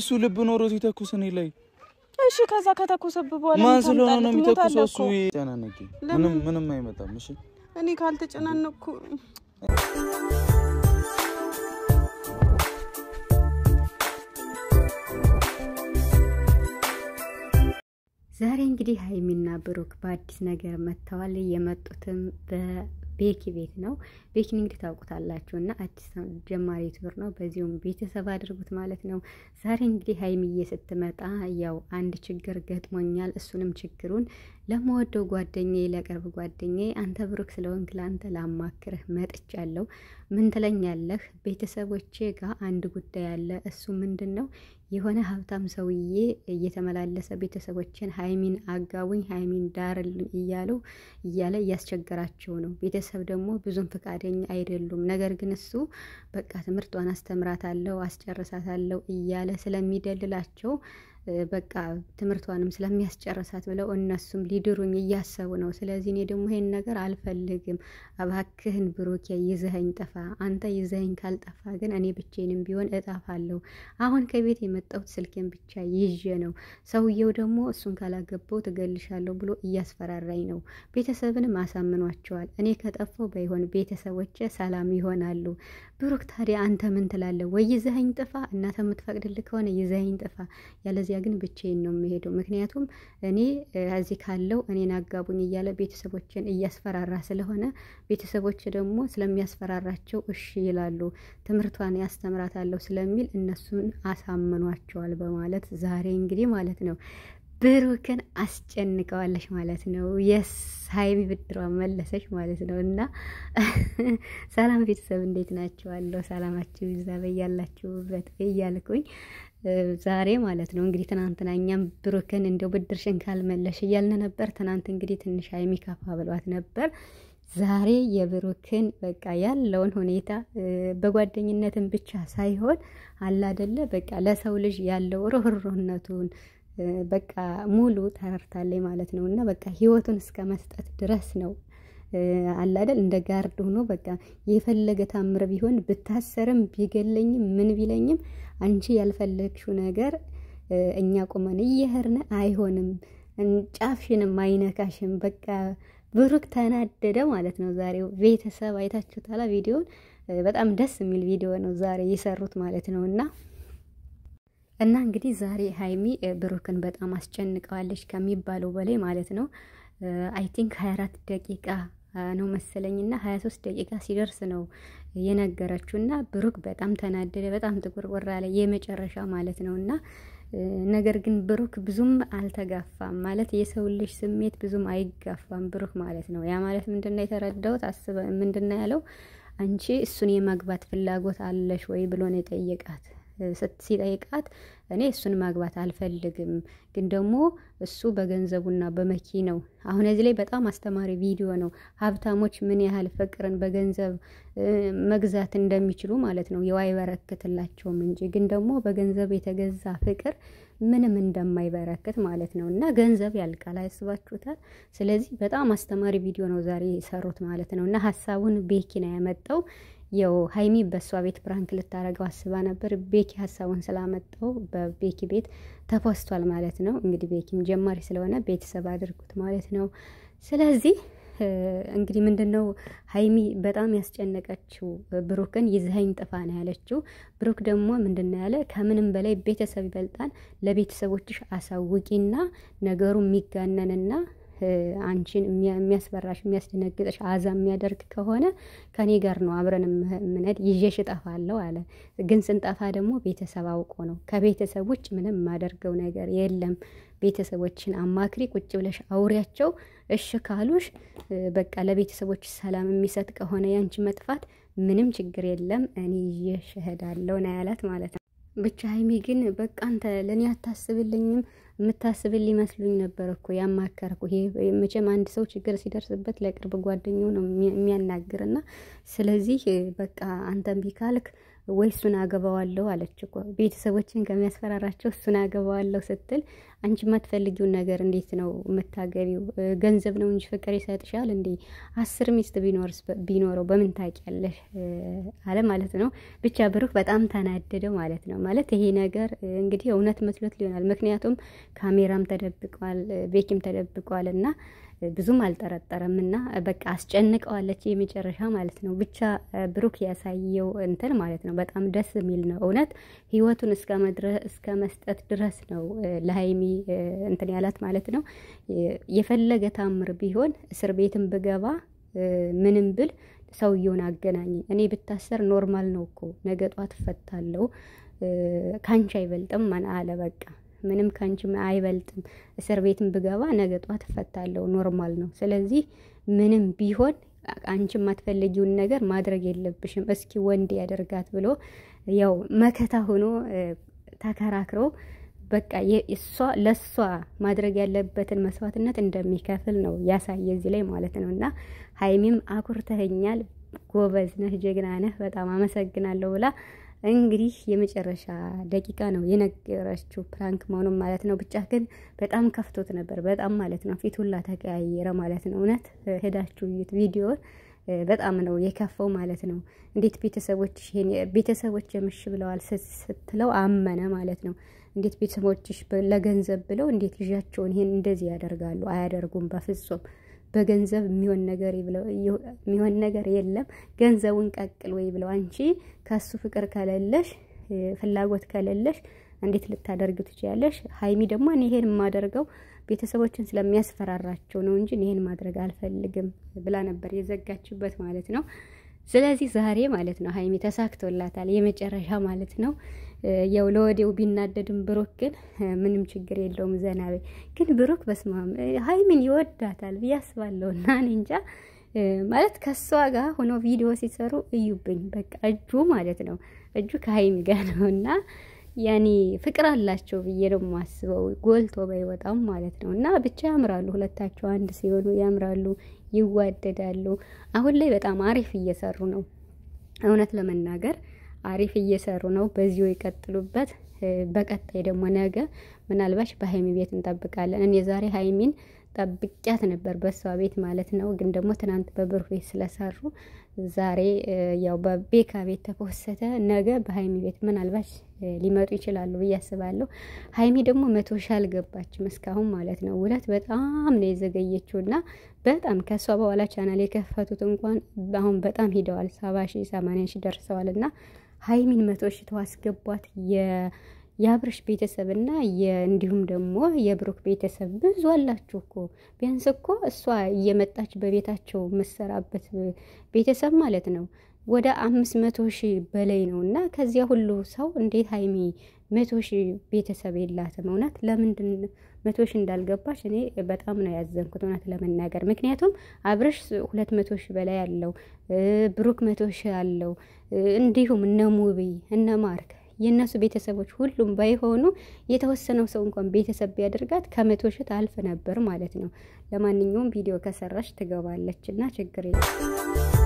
እሱ ልብ ኖሮት ይተኩስ እኔ ላይ እሺ። ከዛ ከተኮሰብህ በኋላ ማን ስለሆነ ነው የሚተኩሰው? እሱ ጨናነቂ ምንም ምንም አይመጣም። እሺ እኔ ካልተጨናነኩ ዛሬ እንግዲህ ሀይሚና ብሩክ በአዲስ ነገር መጥተዋል። የመጡትም በ ቤኪ ቤት ነው። ቤኪን እንግዲህ ታውቁታላችሁ እና አዲስ ጀማሪ ዩቱበር ነው። በዚሁም ቤተሰብ አድርጉት ማለት ነው። ዛሬ እንግዲህ ሀይሚዬ ስትመጣ ያው አንድ ችግር ገጥሞኛል። እሱንም ችግሩን ለመወደው ጓደኛ ለቅርብ ጓደኛ አንተ ብሩክ ስለሆንክ ለአንተ ላማክርህ መጥቻለሁ ምን ትለኛለህ? ቤተሰቦቼ ጋር አንድ ጉዳይ አለ። እሱ ምንድን ነው? የሆነ ሀብታም ሰውዬ እየተመላለሰ ቤተሰቦችን ሀይሚን አጋቡኝ፣ ሀይሚን ዳርልኝ እያለው እያለ እያስቸገራቸው ነው። ቤተሰብ ደግሞ ብዙም ፈቃደኛ አይደሉም። ነገር ግን እሱ በቃ ትምህርቷን አስተምራታለሁ፣ አስጨርሳታለሁ እያለ ስለሚደልላቸው በቃ ትምህርቷንም ስለሚያስጨርሳት ብለው እነሱም ሊድሩኝ እያሰቡ ነው። ስለዚህ እኔ ደግሞ ይሄን ነገር አልፈልግም። እባክህን ብሩኬ ይዘኸኝ ጠፋ። አንተ ይዘኸኝ ካልጠፋ ግን እኔ ብቼንም ቢሆን እጠፋለሁ። አሁን ከቤት የመጣሁት ስልኬን ብቻ ይዤ ነው። ሰውየው ደግሞ እሱን ካላገባው ትገልሻለሁ ብሎ እያስፈራራኝ ነው። ቤተሰብንም አሳምኗቸዋል። እኔ ከጠፋው ባይሆን ቤተሰቦቼ ሰላም ይሆናሉ። ብሩክ ታዲያ አንተ ምን ትላለህ? ወይ ይዘኸኝ ጥፋ፣ እናተ የምትፈቅድልህ ከሆነ ይዘኸኝ ጥፋ፣ ያለዚያ ግን ብቻዬን ነው የምሄደው። ምክንያቱም እኔ እዚህ ካለው እኔን አጋቡኝ እያለ ቤተሰቦችን እያስፈራራ ስለሆነ ቤተሰቦች ደግሞ ስለሚያስፈራራቸው እሺ ይላሉ። ትምህርቷን ያስተምራታለሁ ስለሚል እነሱን አሳምኗቸዋል በማለት ዛሬ እንግዲህ ማለት ነው ብሩክን አስጨንቀዋለሽ ማለት ነው። የስ ሀይሚ ብድሯ መለሰች ማለት ነው። እና ሰላም ቤተሰብ እንዴት ናችኋለሁ? ሰላማችሁ ይዛ በያላችሁበት እያልኩኝ ዛሬ ማለት ነው እንግዲህ ትናንትና እኛም ብሩክን እንደው ብድርሽን ካልመለሽ እያልን ነበር። ትናንት እንግዲህ ትንሽ ሀይሚ ከፋ ብሏት ነበር። ዛሬ የብሩክን በቃ ያለውን ሁኔታ በጓደኝነትን ብቻ ሳይሆን አላደለ በቃ ለሰው ልጅ ያለው ርኅሩህነቱን በቃ ሙሉ ተረርታለይ ማለት ነው። እና በቃ ህይወቱን እስከ መስጠት ድረስ ነው አላደል እንደ ጋርድ ሆኖ በቃ የፈለገ ታምር ቢሆን ብታሰርም ቢገለኝም ምን ቢለኝም አንቺ ያልፈለግሽው ነገር እኛ ቁመን እየሄድን አይሆንም፣ ጫፍሽንም አይነካሽም። በቃ ብሩክ ተናደደ ማለት ነው። ዛሬው ቤተሰብ አይታችሁታላ ቪዲዮን። በጣም ደስ የሚል ቪዲዮ ነው ዛሬ የሰሩት ማለት ነው እና እና እንግዲህ ዛሬ ሀይሚ ብሩክን በጣም አስጨንቀዋለች ከሚባለው በላይ ማለት ነው። አይ ቲንክ 24 ደቂቃ ነው መሰለኝ እና 23 ደቂቃ ሲደርስ ነው የነገረችው እና ብሩክ በጣም ተናደደ። በጣም ጥቁር ቆራ ላይ የመጨረሻ ማለት ነው እና ነገር ግን ብሩክ ብዙም አልተጋፋም ማለት የሰው ልጅ ስሜት ብዙም አይጋፋም ብሩክ ማለት ነው። ያ ማለት ምንድን የተረዳሁት አስበ ያለው አንቺ እሱን የማግባት ፍላጎት አለሽ ወይ ብሎ ነው የጠየቃት ሲጠይቃት እኔ እሱን ማግባት አልፈልግም፣ ግን ደግሞ እሱ በገንዘቡና በመኪ ነው። አሁን እዚህ ላይ በጣም አስተማሪ ቪዲዮ ነው። ሀብታሞች ምን ያህል ፍቅርን በገንዘብ መግዛት እንደሚችሉ ማለት ነው። የው አይበረክትላቸውም እንጂ ግን ደግሞ በገንዘብ የተገዛ ፍቅር ምንም እንደማይበረክት ማለት ነው። እና ገንዘብ ያልቃል፣ አያስባችሁታል? ስለዚህ በጣም አስተማሪ ቪዲዮ ነው ዛሬ የሰሩት ማለት ነው። እና ሀሳቡን ቤኪ ነው ያመጣው። የው ሀይሚ በእሷ ቤት ፕራንክ ልታደረገው አስባ ነበር። ቤኪ ሀሳቡን ስላመጣው በቤኪ ቤት ተፖስቷል ማለት ነው። እንግዲህ ቤኪም ጀማሪ ስለሆነ ቤተሰብ አድርጉት ማለት ነው። ስለዚህ እንግዲህ ምንድን ነው ሀይሚ በጣም ያስጨነቀችው ብሩክን ይዘኸኝ ጥፋ ነው ያለችው። ብሩክ ደግሞ ምንድን ነው ያለ ከምንም በላይ ቤተሰብ ይበልጣል። ለቤተሰቦችሽ አሳውቂና ነገሩ የሚጋነንና አንቺን የሚያስፈራሽ የሚያስደነግጠሽ አዛ የሚያደርግ ከሆነ ከኔ ጋር ነው አብረን ምነድ ይዤሽ እጠፋለሁ አለ። ግን ስንጠፋ ደግሞ ቤተሰብ አውቆ ነው። ከቤተሰብ ውጭ ምንም የማደርገው ነገር የለም። ቤተሰቦችን አማክሪ፣ ቁጭ ብለሽ አውሪያቸው። እሽ ካሉሽ በቃ ለቤተሰቦች ሰላም የሚሰጥ ከሆነ ያንቺ መጥፋት ምንም ችግር የለም፣ እኔ ይዤሽ እሄዳለሁ ነው ያላት ማለት ነው። ብቻ ሀይሚ ግን በቃ አንተ ለእኔ አታስብልኝም የምታስብል ሊመስሉኝ ነበር እኮ ያማከርኩ። ይሄ መቼም አንድ ሰው ችግር ሲደርስበት ለቅርብ ጓደኛው ነው የሚያናግርና ስለዚህ በቃ አንተ እምቢ ካልክ ወይ እሱን አገባዋለሁ አለች እኮ ቤተሰቦችን ከሚያስፈራራቸው እሱን አገባዋለሁ ስትል አንቺ የማትፈልጊውን ነገር እንዴት ነው የምታገቢው? ገንዘብ ነው እንጂ ፍቅር ይሰጥሻል እንዴ? አስር ሚስት ቢኖረው በምን ታውቂያለሽ? አለ ማለት ነው። ብቻ ብሩክ በጣም ተናደደው ማለት ነው። ማለት ይሄ ነገር እንግዲህ እውነት መስሎት ሊሆናል። ምክንያቱም ካሜራም ተደብቋል፣ ቤኪም ተደብቋል እና ብዙም አልጠረጠረም እና በቃ አስጨንቀዋለች የመጨረሻ ማለት ነው። ብቻ ብሩክ ያሳየው እንትን ማለት ነው በጣም ደስ የሚል ነው። እውነት ህይወቱን እስከ መስጠት ድረስ ነው ለሀይሚ እንትን ያላት ማለት ነው። የፈለገ ታምር ቢሆን እስር ቤትም ብገባ ምንም ብል ሰውየውን አገናኝ። እኔ ብታሰር ኖርማል ነው እኮ ነገ ጧት እፈታለሁ። ካንቺ አይበልጥም አለ በቃ ምንም ከአንቺ አይበልጥም። እስር ቤትም ብገባ ነገ ጧት እፈታለሁ። ኖርማል ነው። ስለዚህ ምንም ቢሆን አንቺ የማትፈልጊውን ነገር ማድረግ የለብሽም። እስኪ ወንድ ያደርጋት ብሎ ያው መከታ ሆኖ ተከራክሮ በቃ እሷ ለእሷ ማድረግ ያለበትን መስዋዕትነት እንደሚከፍል ነው ያሳየ እዚህ ላይ ማለት ነው። እና ሀይሚም አኩርተኸኛል፣ ጎበዝ ነህ፣ ጀግና ነህ፣ በጣም አመሰግናለሁ ብላ እንግዲህ የመጨረሻ ደቂቃ ነው የነገረችው ፕራንክ መሆኑን ማለት ነው። ብቻ ግን በጣም ከፍቶት ነበር፣ በጣም ማለት ነው። ፊት ሁላ ተቀያየረ ማለት ነው። እውነት ሄዳችሁ ቪዲዮ በጣም ነው የከፈው ማለት ነው። እንዴት ቤተሰቦችሽ ይሄን ቤተሰቦች የምሽ ብለዋል ስትለው አመነ ማለት ነው። እንዴት ቤተሰቦችሽ ለገንዘብ ብለው እንዴት ልጃቸውን ይሄን እንደዚህ ያደርጋሉ? አያደርጉም በፍጹም። በገንዘብ የሚሆን ነገር የሚሆን ነገር የለም። ገንዘቡን ቀቅል ወይ ብለው አንቺ ከሱ ፍቅር ከሌለሽ ፍላጎት ከሌለሽ እንዴት ልታደርግ ትችያለሽ? ሀይሚ ደግሞ እኔ ይሄን የማደርገው ቤተሰቦችን ስለሚያስፈራራቸው ነው እንጂ ይሄን ማድረግ አልፈልግም ብላ ነበር የዘጋችበት ማለት ነው። ስለዚህ ዛሬ ማለት ነው ሀይሚ ተሳክቶላታል፣ የመጨረሻ ማለት ነው። ያው ለወዴው ቢናደድም ብሩክ ግን ምንም ችግር የለውም ዘና ግን ብሩክ በስማም ሀይሚን ይወዳታል ብዬ አስባለሁ እና እኔ እንጃ ማለት ከሷ ጋር ሆኖ ቪዲዮ ሲሰሩ እዩብኝ፣ በቃ እጁ ማለት ነው እጁ ከሀይሚ ጋር ነውና ያኔ ፍቅር አላቸው ብዬ ነው አስበው ጎልቶ ባይወጣም ማለት ነው። እና ብቻ ያምራሉ፣ ሁለታቸው አንድ ሲሆኑ ያምራሉ፣ ይዋደዳሉ። አሁን ላይ በጣም አሪፍ እየሰሩ ነው። እውነት ለመናገር አሪፍ እየሰሩ ነው። በዚሁ ይቀጥሉበት። በቀጣይ ደግሞ ነገ ምናልባሽ በሀይሚ ቤት እንጠብቃለን። እኔ ዛሬ ሀይሚን ጠብቂያት ነበር በእሷ ቤት ማለት ነው። ግን ደግሞ ትናንት በብሩ ቤት ስለሰሩ ዛሬ ያው በቤካ ቤት ተፖሰተ። ነገ በሀይሚ ቤት ምናልባት ሊመጡ ይችላሉ ብዬ አስባለሁ። ሀይሚ ደግሞ መቶ ሺ አልገባችም እስካሁን ማለት ነው። ውለት በጣም ነው የዘገየችው እና በጣም ከእሷ በኋላ ቻናል የከፈቱት እንኳን አሁን በጣም ሂደዋል። ሰባ ሺ ሰማንያ ሺ ደርሰዋል እና ሀይሚን መቶ ሺ ተዋስገቧት የአብርሽ ቤተሰብና እንዲሁም ደግሞ የብሩክ ቤተሰብ ብዙ አላችሁ እኮ። ቢያንስ እኮ እሷ እየመጣች በቤታቸው መሰራበት ቤተሰብ ማለት ነው ወደ አምስት መቶ ሺህ በላይ ነው። እና ከዚያ ሁሉ ሰው እንዴት ሀይሚ መቶ ሺህ ቤተሰብ የላትም? እውነት ለምንድን መቶ ሺህ እንዳልገባች እኔ በጣም ነው ያዘንኩት እውነት ለመናገር ምክንያቱም አብርሽ ሁለት መቶ ሺህ በላይ አለው፣ ብሩክ መቶ ሺህ አለው፣ እንዲሁም እነ ሙቢ እነ ማርክ የእነሱ ቤተሰቦች ሁሉም ባይሆኑ የተወሰነው ሰው እንኳን ቤተሰብ ቢያደርጋት ከመቶ ሽት አልፍ ነበር ማለት ነው። ለማንኛውም ቪዲዮ ከሰራች ትገባለች እና ችግር የለም።